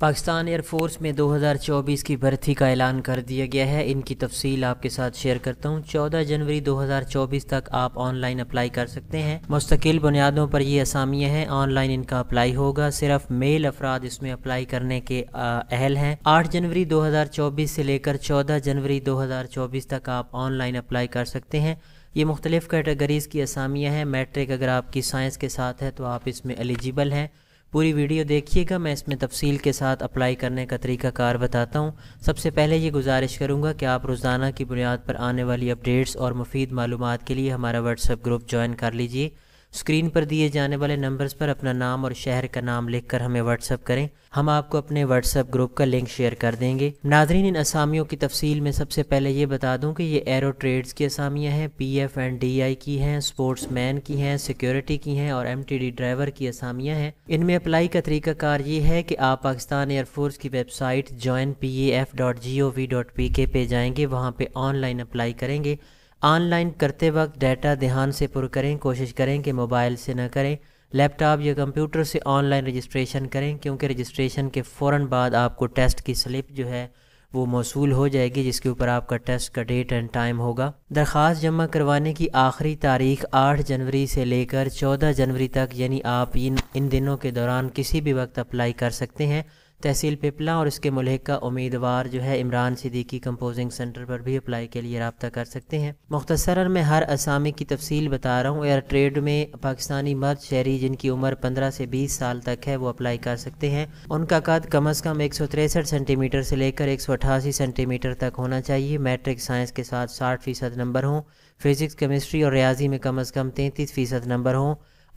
Pakistan air force में 2024 की भर्ती का ऐलान कर दिया गया है इनकी तफसील आपके साथ शेयर करता हूं 14 जनवरी 2024 तक आप ऑनलाइन अप्लाई कर सकते हैं मुस्तकिल बुनियादों पर ये असामियाँ हैं ऑनलाइन इनका अप्लाई होगा सिर्फ मेल अफराद इसमें अप्लाई करने के अहल हैं 8 जनवरी 2024 से लेकर 14 जनवरी 2024 तक आप ऑनलाइन अप्लाई कर सकते हैं ये मुख्तलिफ़ कैटेगरीज़ की असामियाँ हैं मैट्रिक अगर आपकी साइंस के साथ है तो आप इसमें एलिजिबल हैं पूरी वीडियो देखिएगा मैं इसमें तफसील के साथ अप्लाई करने का तरीका कार बताता हूँ सबसे पहले ये गुजारिश करूँगा कि आप रोज़ाना की बुनियाद पर आने वाली अपडेट्स और मुफीद मालूम के लिए हमारा व्हाट्सएप ग्रुप ज्वाइन कर लीजिए स्क्रीन पर दिए जाने वाले नंबर्स पर अपना नाम और शहर का नाम लिखकर हमें व्हाट्सअप करें हम आपको अपने व्हाट्सअप ग्रुप का लिंक शेयर कर देंगे नाजरीन इन असामियों की तफसील में सबसे पहले ये बता दूँ कि ये एरो ट्रेड्स की असामियाँ हैं P F and D I की हैं स्पोर्ट्स मैन की हैं सिक्योरिटी की हैं और एम टी डी ड्राइवर की असामियाँ हैं इनमें अप्लाई का तरीकाकार ये है कि आप पाकिस्तान एयरफोर्स की website join P F dot G O V dot P K पे जाएंगे वहाँ पर ऑनलाइन अप्लाई करेंगे ऑनलाइन करते वक्त डाटा ध्यान से पुर करें कोशिश करें कि मोबाइल से ना करें लैपटॉप या कंप्यूटर से ऑनलाइन रजिस्ट्रेशन करें क्योंकि रजिस्ट्रेशन के फ़ौर बाद आपको टेस्ट की स्लिप जो है वो मौसू हो जाएगी जिसके ऊपर आपका टेस्ट का डेट एंड टाइम होगा दरख्वास्त जमा करवाने की आखिरी तारीख 8 जनवरी से लेकर 14 जनवरी तक यानी आप इन इन दिनों के दौरान किसी भी वक्त अप्लाई कर सकते हैं तहसील पिपला और इसके मुलहक का उम्मीदवार जो है इमरान सिद्दीकी कंपोजिंग सेंटर पर भी अप्लाई के लिए रबता कर सकते हैं मुख्तसरा मैं हर असामी की तफसील बता रहा हूँ एयर ट्रेड में पाकिस्तानी मर्द शहरी जिनकी उम्र पंद्रह से बीस साल तक है वो अप्लाई कर सकते हैं उनका कद कम अज़ कम एक सौ तिरसठ सेंटीमीटर से लेकर एक सौ अठासी सेंटीमीटर तक होना चाहिए मैट्रिक साइंस के साथ साठ फ़ीसद नंबर हों फिज़िक्स केमिस्ट्री और रियाजी में कम अज़ कम तैंतीस फ़ीसद नंबर हों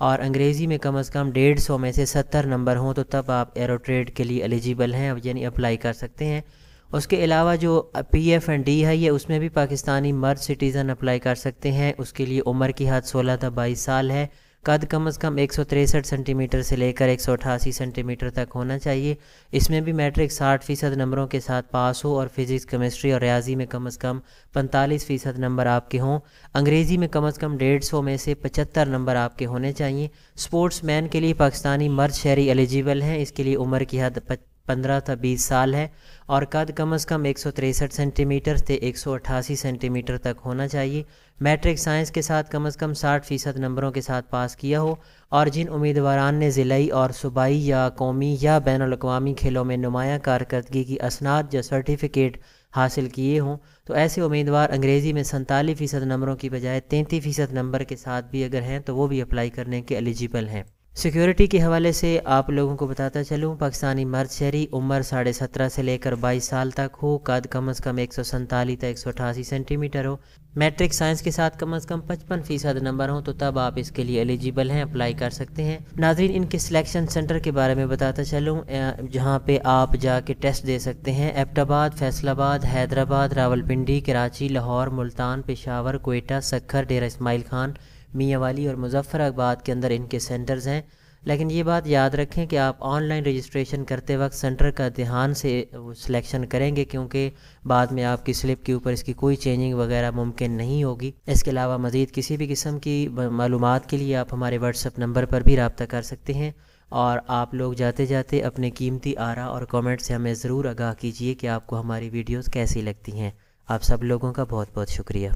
और अंग्रेज़ी में कम अज़ कम डेढ़ सौ में से सत्तर नंबर हों तो तब आप एरोट्रेड ट्रेड के लिए एलिजिबल हैं यानी अप्लाई कर सकते हैं उसके अलावा जो पी एफ एंड डी है ये उसमें भी पाकिस्तानी मर्द सिटीज़न अप्लाई कर सकते हैं उसके लिए उम्र की हद सोलह तक बाईस साल है कद कम अज़ कम एक सेंटीमीटर से लेकर एक सेंटीमीटर तक होना चाहिए इसमें भी मैट्रिक साठ फ़ीसद नंबरों के साथ पास हो और फिज़िक्स केमिस्ट्री और रियाजी में कम अज़ कम पैंतालीस फ़ीसद नंबर आपके हों अंग्रेज़ी में कम अज़ कम डेढ़ सौ में से पचहत्तर नंबर आपके होने चाहिए स्पोर्ट्स मैन के लिए पाकिस्तानी मर्द शहरी एलिजिबल हैं इसके लिए उम्र की हद पंद्रह था बीस साल है और कद कम अज़ कम एक सेंटीमीटर से एक सेंटीमीटर तक होना चाहिए मैट्रिक साइंस के साथ कम अज़ कम साठ फ़ीसद नंबरों के साथ पास किया हो और जिन उम्मीदवारान ने ज़िलाई और सूबाई या कौमी या बैन अवी खेलों में नुमाया कारकर्दगी की असनाद या सर्टिफिकेट हासिल किए हों तो ऐसे उम्मीदवार अंग्रेज़ी में सैंतालीस फ़ीसद नंबरों की बजाय तैंतीस फ़ीसद नंबर के साथ भी अगर हैं तो वो भी अप्लाई करने के एलिजिबल हैं सिक्योरिटी के हवाले से आप लोगों को बताता चलूँ पाकिस्तानी मर्द शहरी उम्र साढ़े सत्रह से लेकर बाईस साल तक हो कद कम अज़ कम एक सौ सैंतालीस एक सौ अठासी सेंटीमीटर हो मैट्रिक साइंस के साथ कम अज़ कम पचपन फीसद नंबर हों तो तब आप इसके लिए एलिजिबल हैं अप्लाई कर सकते हैं नाजरीन इनके सिलेक्शन सेंटर के बारे में बताता चलूँ जहाँ पर आप जाके टेस्ट दे सकते हैं एबटाबाद फैसलाबाद हैदराबाद रावलपिंडी कराची लाहौर मुल्तान पेशावर कोयटा सखर डेरा इसमाइल खान मियाँ वाली और मुजफ़राबाद के अंदर इनके सेंटर्स हैं लेकिन ये बात याद रखें कि आप ऑनलाइन रजिस्ट्रेशन करते वक्त सेंटर का ध्यान से सिलेक्शन करेंगे क्योंकि बाद में आपकी स्लिप के ऊपर इसकी कोई चेंजिंग वगैरह मुमकिन नहीं होगी इसके अलावा मज़ीद किसी भी किस्म की मालूम के लिए आप हमारे व्हाट्सअप नंबर पर भी रबता कर सकते हैं और आप लोग जाते जाते अपने कीमती आरा और कमेंट से हमें ज़रूर आगाह कीजिए कि आपको हमारी वीडियोस कैसी लगती हैं आप सब लोगों का बहुत बहुत शुक्रिया